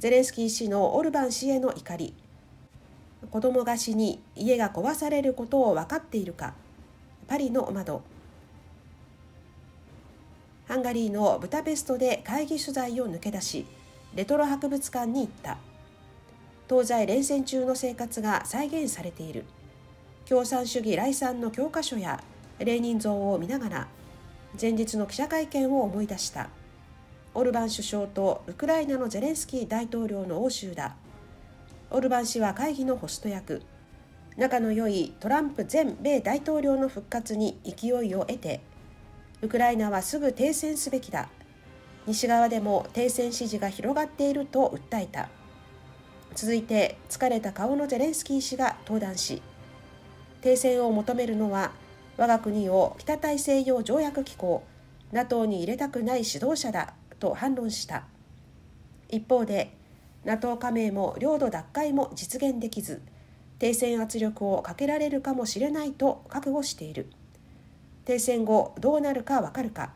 ゼレンスキー氏のオルバン氏への怒り子供が死に家が壊されることを分かっているかパリの窓ハンガリーのブダペストで会議取材を抜け出しレトロ博物館に行った東西連戦中の生活が再現されている共産主義来賛の教科書やレーニン像を見ながら前日の記者会見を思い出したオルバン首相とウクライナのゼレンスキー大統領の欧州だオルバン氏は会議のホスト役仲の良いトランプ前米大統領の復活に勢いを得てウクライナはすぐ停戦すべきだ西側でも停戦支持が広がっていると訴えた続いて疲れた顔のゼレンスキー氏が登壇し停戦を求めるのは我が国を北大西洋条約機構 NATO に入れたくない指導者だと反論した一方で NATO 加盟も領土奪回も実現できず停戦圧力をかけられるかもしれないと覚悟している停戦後どうなるかわかるか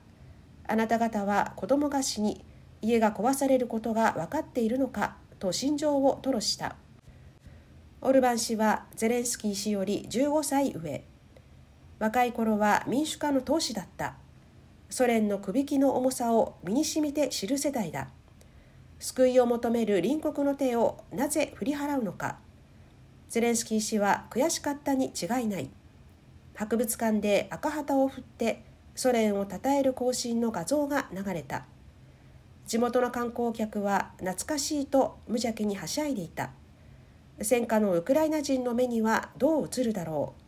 あなた方は子供が死に家が壊されることが分かっているのかと心情を吐露したオルバン氏はゼレンスキー氏より15歳上若い頃は民主化の闘志だったソ連のくびきの重さを身にしみて知る世代だ救いを求める隣国の手をなぜ振り払うのかゼレンスキー氏は悔しかったに違いない博物館で赤旗を振ってソ連をたたえる行進の画像が流れた地元の観光客は懐かしいと無邪気にはしゃいでいた戦火のウクライナ人の目にはどう映るだろう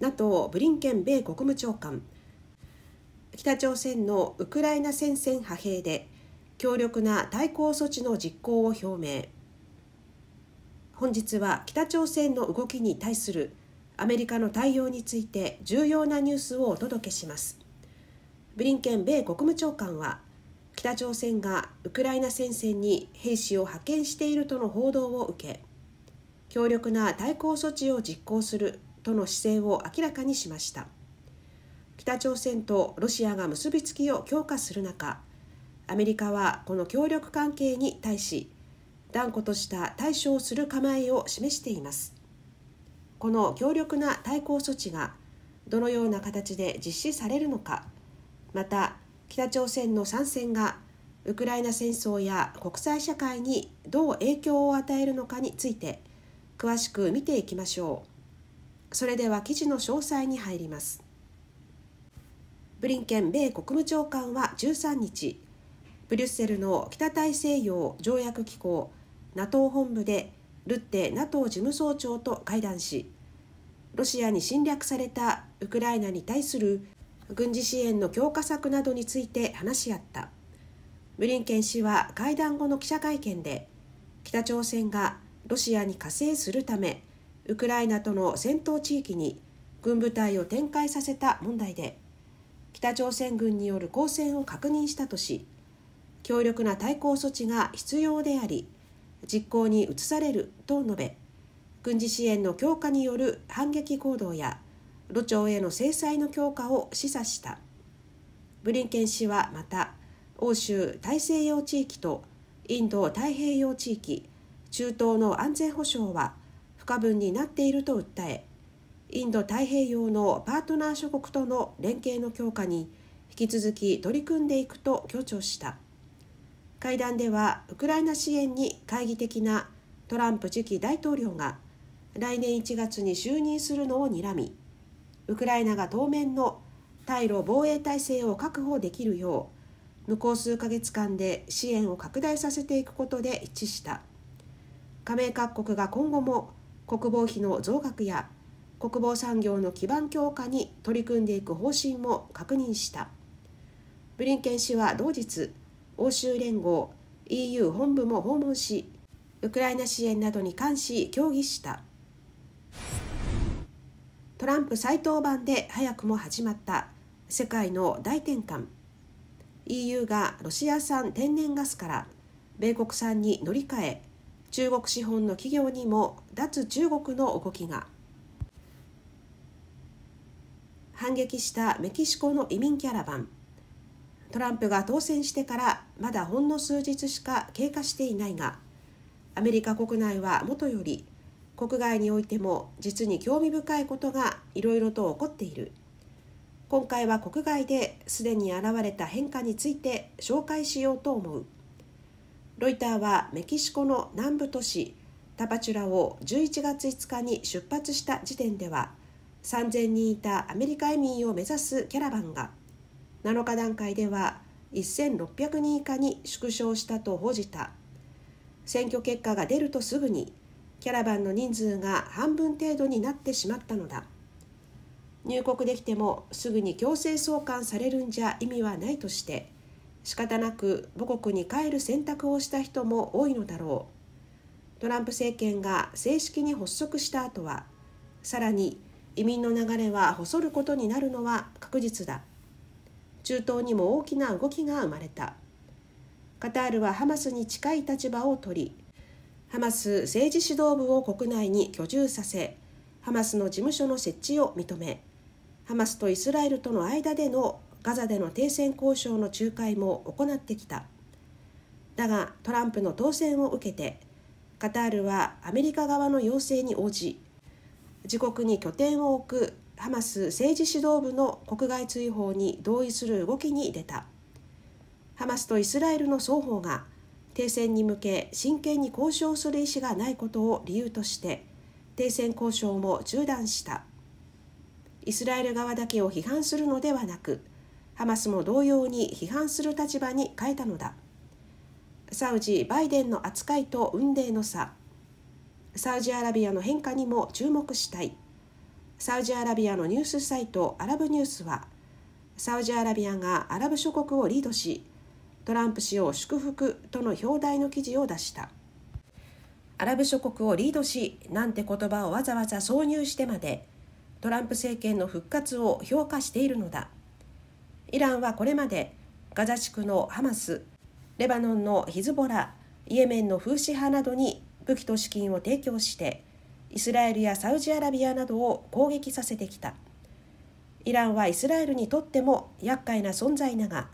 NATO ブリンケン米国務長官北朝鮮のウクライナ戦線派兵で強力な対抗措置の実行を表明本日は北朝鮮の動きに対するアメリカの対応について重要なニュースをお届けしますブリンケン米国務長官は北朝鮮がウクライナ戦線に兵士を派遣しているとの報道を受け強力な対抗措置を実行するとの姿勢を明らかにしました北朝鮮とロシアが結びつきを強化する中アメリカはこの協力関係に対し断固とした対処をする構えを示していますこの強力な対抗措置がどのような形で実施されるのかまた北朝鮮の参戦がウクライナ戦争や国際社会にどう影響を与えるのかについて詳しく見ていきましょう。それでは記事の詳細に入りますブリンケン米国務長官は13日ブリュッセルの北大西洋条約機構 NATO 本部でルッテ NATO 事務総長と会談しロシアに侵略されたウクライナに対する軍事支援の強化策などについて話し合ったブリンケン氏は会談後の記者会見で北朝鮮がロシアに加勢するためウクライナとの戦闘地域に軍部隊を展開させた問題で北朝鮮軍による交戦を確認したとし強力な対抗措置が必要であり実行に移されると述べ軍事支援の強化による反撃行動や路朝への制裁の強化を示唆したブリンケン氏はまた欧州大西洋地域とインド太平洋地域中東の安全保障は可分になっていると訴えインド太平洋のパートナー諸国との連携の強化に引き続き取り組んでいくと強調した会談ではウクライナ支援に懐疑的なトランプ次期大統領が来年1月に就任するのをにらみウクライナが当面の対ロ防衛体制を確保できるよう向こう数ヶ月間で支援を拡大させていくことで一致した加盟各国が今後も国防費の増額や国防産業の基盤強化に取り組んでいく方針も確認したブリンケン氏は同日欧州連合 EU 本部も訪問しウクライナ支援などに関し協議したトランプ再登板で早くも始まった世界の大転換 EU がロシア産天然ガスから米国産に乗り換え中国資本の企業にも脱中国の動きが反撃したメキシコの移民キャラバントランプが当選してからまだほんの数日しか経過していないがアメリカ国内はもとより国外においても実に興味深いことがいろいろと起こっている今回は国外ですでに現れた変化について紹介しようと思う。ロイターはメキシコの南部都市タパチュラを11月5日に出発した時点では3000人いたアメリカ移民を目指すキャラバンが7日段階では1600人以下に縮小したと報じた選挙結果が出るとすぐにキャラバンの人数が半分程度になってしまったのだ入国できてもすぐに強制送還されるんじゃ意味はないとして仕方なく母国に帰る選択をした人も多いのだろうトランプ政権が正式に発足した後はさらに移民の流れは細ることになるのは確実だ中東にも大きな動きが生まれたカタールはハマスに近い立場を取りハマス政治指導部を国内に居住させハマスの事務所の設置を認めハマスとイスラエルとの間でのガザでの停戦交渉の仲介も行ってきただがトランプの当選を受けてカタールはアメリカ側の要請に応じ自国に拠点を置くハマス政治指導部の国外追放に同意する動きに出たハマスとイスラエルの双方が停戦に向け真剣に交渉する意思がないことを理由として停戦交渉も中断したイスラエル側だけを批判するのではなくハマスも同様に批判する立場に変えたのだサウジバイデンの扱いと運命の差サウジアラビアの変化にも注目したいサウジアラビアのニュースサイトアラブニュースはサウジアラビアがアラブ諸国をリードしトランプ氏を祝福との表題の記事を出したアラブ諸国をリードしなんて言葉をわざわざ挿入してまでトランプ政権の復活を評価しているのだイランはこれまでガザ地区のハマスレバノンのヒズボライエメンのフーシ派などに武器と資金を提供してイスラエルやサウジアラビアなどを攻撃させてきたイランはイスラエルにとっても厄介な存在だが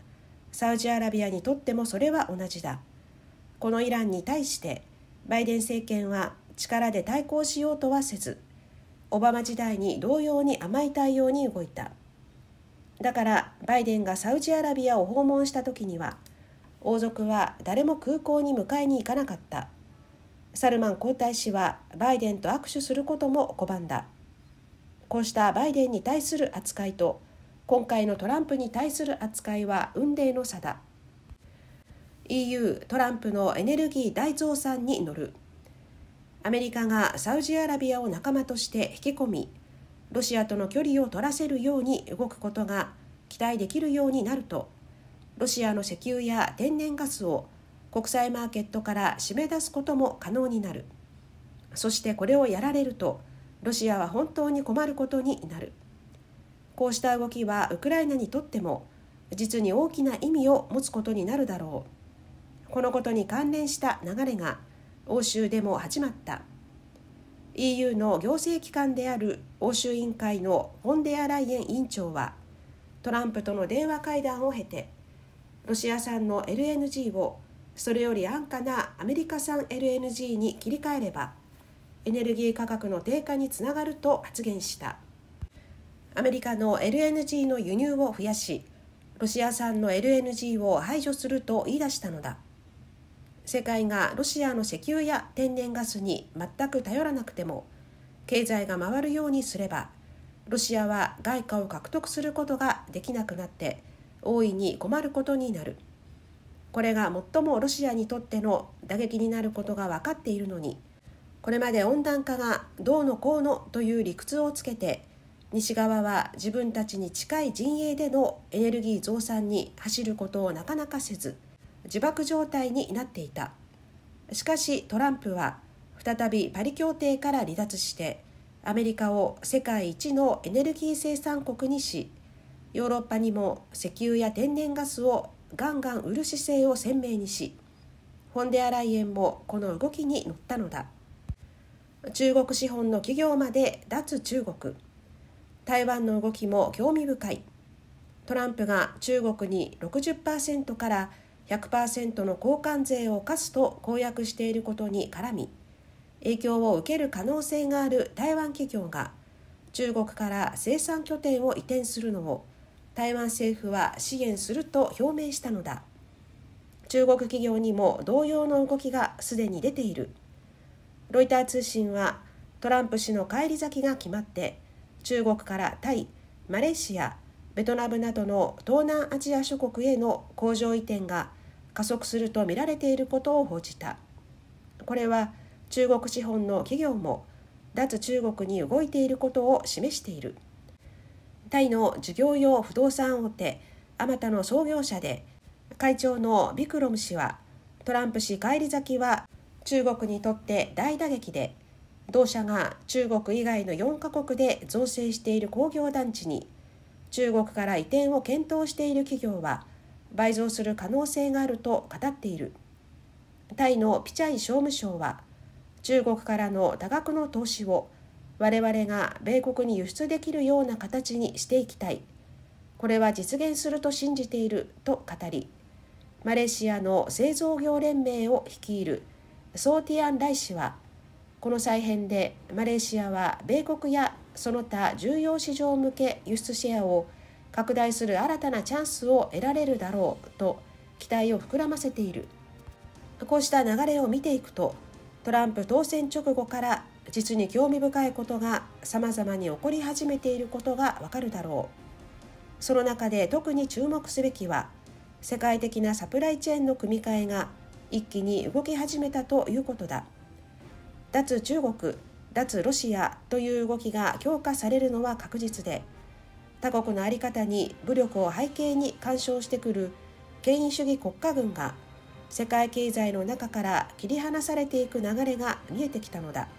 サウジアラビアにとってもそれは同じだこのイランに対してバイデン政権は力で対抗しようとはせずオバマ時代に同様に甘い対応に動いた。だからバイデンがサウジアラビアを訪問した時には王族は誰も空港に迎えに行かなかったサルマン皇太子はバイデンと握手することも拒んだこうしたバイデンに対する扱いと今回のトランプに対する扱いは運命の差だ EU トランプのエネルギー大増産に乗るアメリカがサウジアラビアを仲間として引き込みロシアとの距離を取らせるように動くことが期待できるようになるとロシアの石油や天然ガスを国際マーケットから締め出すことも可能になるそしてこれをやられるとロシアは本当に困ることになるこうした動きはウクライナにとっても実に大きな意味を持つことになるだろうこのことに関連した流れが欧州でも始まった。EU の行政機関である欧州委員会のフォンデアライエン委員長はトランプとの電話会談を経てロシア産の LNG をそれより安価なアメリカ産 LNG に切り替えればエネルギー価格の低下につながると発言したアメリカの LNG の輸入を増やしロシア産の LNG を排除すると言い出したのだ世界がロシアの石油や天然ガスに全く頼らなくても経済が回るようにすればロシアは外貨を獲得することができなくなって大いに困ることになるこれが最もロシアにとっての打撃になることが分かっているのにこれまで温暖化がどうのこうのという理屈をつけて西側は自分たちに近い陣営でのエネルギー増産に走ることをなかなかせず自爆状態になっていたしかしトランプは再びパリ協定から離脱してアメリカを世界一のエネルギー生産国にしヨーロッパにも石油や天然ガスをガンガン売る姿勢を鮮明にしフォンデアライエンもこの動きに乗ったのだ中国資本の企業まで脱中国台湾の動きも興味深いトランプが中国に60%から100%の交換税を課すと公約していることに絡み影響を受ける可能性がある台湾企業が中国から生産拠点を移転するのを台湾政府は支援すると表明したのだ中国企業にも同様の動きがすでに出ているロイター通信はトランプ氏の返り咲きが決まって中国からタイマレーシアベトナムなどの東南アジア諸国への工場移転が加速すると見られていることを報じたこれは中国資本の企業も脱中国に動いていることを示しているタイの事業用不動産大手あまたの創業者で会長のビクロム氏はトランプ氏返り咲きは中国にとって大打撃で同社が中国以外の4カ国で造成している工業団地に中国から移転を検討している企業は倍増する可能性があると語っているタイのピチャイ商務省は中国からの多額の投資を我々が米国に輸出できるような形にしていきたいこれは実現すると信じていると語りマレーシアの製造業連盟を率いるソーティアン・ライ氏はこの再編でマレーシアは米国やその他重要市場向け輸出シェアを拡大する新たなチャンスを得られるだろうと期待を膨らませているこうした流れを見ていくとトランプ当選直後から実に興味深いことが様々に起こり始めていることがわかるだろうその中で特に注目すべきは世界的なサプライチェーンの組み替えが一気に動き始めたということだ脱中国脱ロシアという動きが強化されるのは確実で他国の在り方に武力を背景に干渉してくる権威主義国家軍が世界経済の中から切り離されていく流れが見えてきたのだ。